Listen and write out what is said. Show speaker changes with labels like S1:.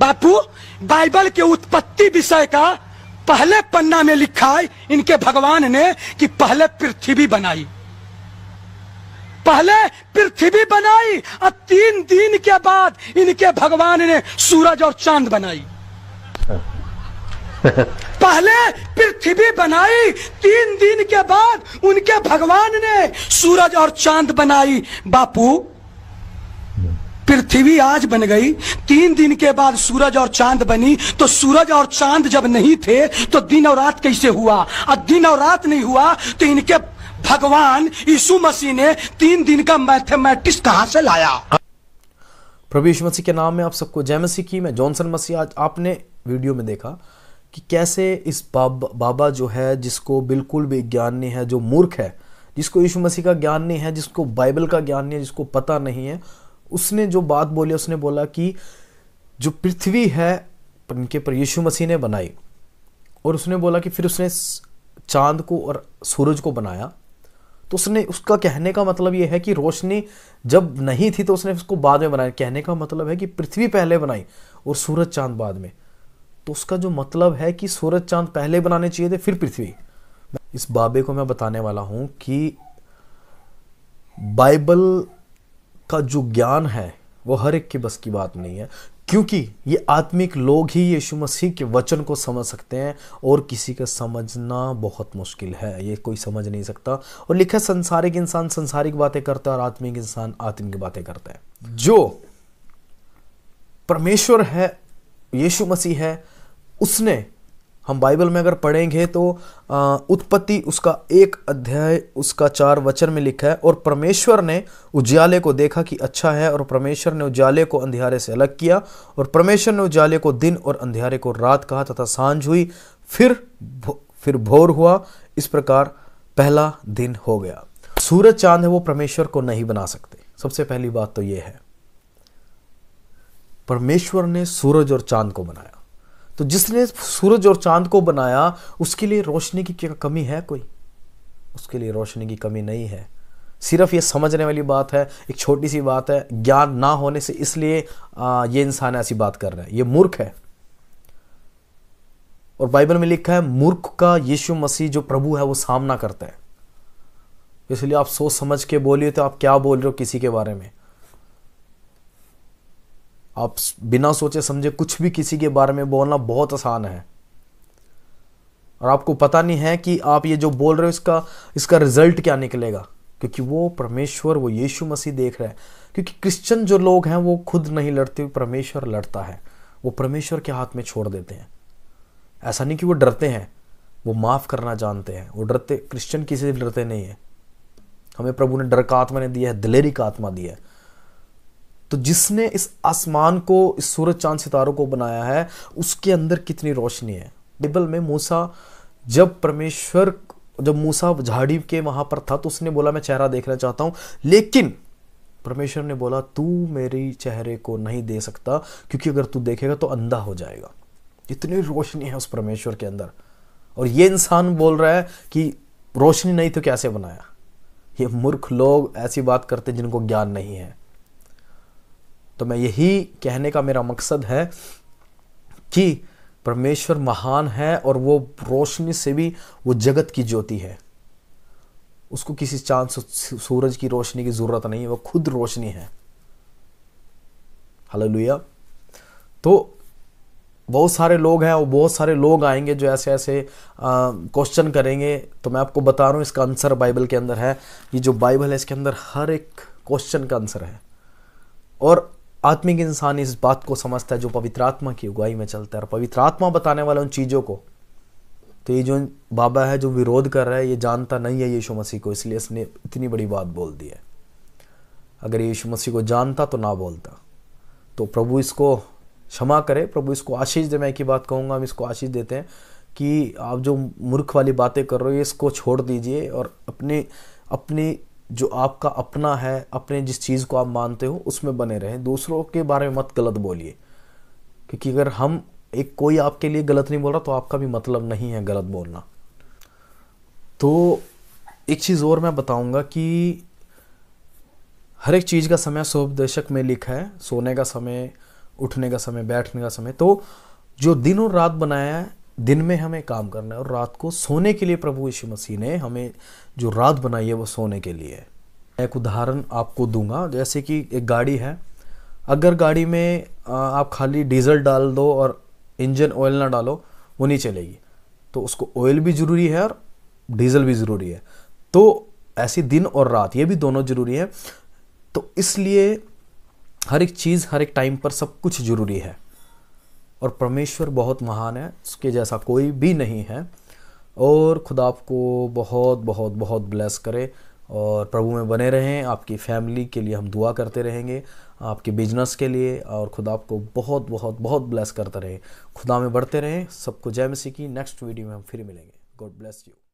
S1: बापू Bible के उत्पत्ति विषय का पहले पन्ना में लिखा है इनके भगवान ने कि पहले पृथ्वी बनाई पहले पृथ्वी बनाई और तीन दिन के बाद इनके भगवान ने सूरज और चांद बनाई पहले पृथ्वी बनाई तीन दिन के बाद उनके भगवान ने सूरज और चांद बनाई बापू पृथ्वी आज बन गई तीन दिन के बाद सूरज और चांद बनी तो सूरज और चांद जब नहीं थे तो दिन और रात कैसे हुआ और दिन और रात नहीं हुआ तो इनके भगवान यीशु मसीह ने तीन दिन का मैथमेटिक्स कहां से लाया
S2: प्रभु यीशु मसीह के नाम में आप सबको जय मसीह की मैं जॉनसन मसीह आज आपने वीडियो में देखा कि कैसे इस बाब, बाबा जो है जिसको बिल्कुल भी ज्ञान नहीं है जो मूर्ख है जिसको यीशु मसीह का ज्ञान नहीं है जिसको बाइबल का ज्ञान नहीं है जिसको पता नहीं है उसने जो बात बोली उसने बोला कि जो पृथ्वी है उनके पर यीशु मसीह ने बनाई और उसने बोला कि फिर उसने चांद को और सूरज को बनाया तो उसने उसका कहने का मतलब यह है कि रोशनी जब नहीं थी तो उसने उसको बाद में बनाया कहने का मतलब है कि पृथ्वी पहले बनाई और सूरज चांद बाद में तो उसका जो मतलब है कि सूरज चांद पहले बनाने चाहिए थे फिर पृथ्वी इस बाबे को मैं बताने वाला हूं कि बाइबल का जो ज्ञान है वो हर एक के बस की बात नहीं है क्योंकि ये आत्मिक लोग ही यीशु मसीह के वचन को समझ सकते हैं और किसी का समझना बहुत मुश्किल है ये कोई समझ नहीं सकता और लिखा संसारिक इंसान संसारिक बातें करता है और आत्मिक इंसान आत्मिक बातें करता है जो परमेश्वर है यीशु मसीह है उसने हम बाइबल में अगर पढ़ेंगे तो उत्पत्ति उसका एक अध्याय उसका चार वचन में लिखा है और परमेश्वर ने उजाले को देखा कि अच्छा है और परमेश्वर ने उजाले को अंधियारे से अलग किया और परमेश्वर ने उजाले को दिन और अंधियारे को रात कहा तथा सांझ हुई फिर भो, फिर भोर हुआ इस प्रकार पहला दिन हो गया सूरज चांद है वो परमेश्वर को नहीं बना सकते सबसे पहली बात तो ये है परमेश्वर ने सूरज और चांद को बनाया तो जिसने सूरज और चांद को बनाया उसके लिए रोशनी की क्या कमी है कोई उसके लिए रोशनी की कमी नहीं है सिर्फ ये समझने वाली बात है एक छोटी सी बात है ज्ञान ना होने से इसलिए ये इंसान ऐसी बात कर रहा है ये मूर्ख है और बाइबल में लिखा है मूर्ख का यीशु मसीह जो प्रभु है वो सामना करता है इसलिए आप सोच समझ के बोलिए तो आप क्या बोल रहे हो किसी के बारे में आप बिना सोचे समझे कुछ भी किसी के बारे में बोलना बहुत आसान है और आपको पता नहीं है कि आप ये जो बोल रहे हो इसका इसका रिजल्ट क्या निकलेगा क्योंकि वो परमेश्वर वो यीशु मसीह देख रहे हैं क्योंकि क्रिश्चियन जो लोग हैं वो खुद नहीं लड़ते परमेश्वर लड़ता है वो परमेश्वर के हाथ में छोड़ देते हैं ऐसा नहीं कि वो डरते हैं वो माफ़ करना जानते हैं वो डरते क्रिश्चियन किसी से डरते नहीं है हमें प्रभु ने डर का आत्मा ने दिया है दिलेरी का आत्मा दिया है तो जिसने इस आसमान को इस सूरज चांद सितारों को बनाया है उसके अंदर कितनी रोशनी है बाइबल में मूसा जब परमेश्वर जब मूसा झाड़ी के वहाँ पर था तो उसने बोला मैं चेहरा देखना चाहता हूँ लेकिन परमेश्वर ने बोला तू मेरी चेहरे को नहीं दे सकता क्योंकि अगर तू देखेगा तो अंधा हो जाएगा इतनी रोशनी है उस परमेश्वर के अंदर और ये इंसान बोल रहा है कि रोशनी नहीं तो कैसे बनाया ये मूर्ख लोग ऐसी बात करते जिनको ज्ञान नहीं है तो मैं यही कहने का मेरा मकसद है कि परमेश्वर महान है और वो रोशनी से भी वो जगत की ज्योति है उसको किसी चांद सूरज की रोशनी की ज़रूरत नहीं है वो खुद रोशनी है हालेलुया तो बहुत सारे लोग हैं और बहुत सारे लोग आएंगे जो ऐसे ऐसे क्वेश्चन करेंगे तो मैं आपको बता रहा हूँ इसका आंसर बाइबल के अंदर है ये जो बाइबल है इसके अंदर हर एक क्वेश्चन का आंसर है और आत्मिक इंसान इस बात को समझता है जो पवित्र आत्मा की उगाई में चलता है और पवित्र आत्मा बताने वाले उन चीज़ों को तो ये जो बाबा है जो विरोध कर रहा है ये जानता नहीं है यीशु मसीह को इसलिए इसने इतनी बड़ी बात बोल दी है अगर यीशु मसीह को जानता तो ना बोलता तो प्रभु इसको क्षमा करे प्रभु इसको आशीष दे मैं एक ही बात कहूँगा हम इसको आशीष देते हैं कि आप जो मूर्ख वाली बातें कर रहे हो इसको छोड़ दीजिए और अपने अपनी जो आपका अपना है अपने जिस चीज़ को आप मानते हो उसमें बने रहें दूसरों के बारे में मत गलत बोलिए क्योंकि अगर हम एक कोई आपके लिए गलत नहीं बोल रहा तो आपका भी मतलब नहीं है गलत बोलना तो एक चीज़ और मैं बताऊंगा कि हर एक चीज़ का समय शोभदर्शक में लिखा है सोने का समय उठने का समय बैठने का समय तो जो दिन और रात बनाया है दिन में हमें काम करना है और रात को सोने के लिए प्रभु यीशु मसीह ने हमें जो रात बनाई है वो सोने के लिए है एक उदाहरण आपको दूंगा जैसे कि एक गाड़ी है अगर गाड़ी में आप खाली डीजल डाल दो और इंजन ऑयल ना डालो वो नहीं चलेगी तो उसको ऑयल भी ज़रूरी है और डीजल भी ज़रूरी है तो ऐसी दिन और रात ये भी दोनों ज़रूरी है तो इसलिए हर एक चीज़ हर एक टाइम पर सब कुछ ज़रूरी है और परमेश्वर बहुत महान है उसके जैसा कोई भी नहीं है और खुदा आपको बहुत बहुत बहुत ब्लेस करे और प्रभु में बने रहें आपकी फैमिली के लिए हम दुआ करते रहेंगे आपके बिजनेस के लिए और खुदा आपको बहुत बहुत बहुत ब्लेस करते रहें खुदा में बढ़ते रहें सबको जय मसीह की नेक्स्ट वीडियो में हम फिर मिलेंगे गॉड ब्लेस यू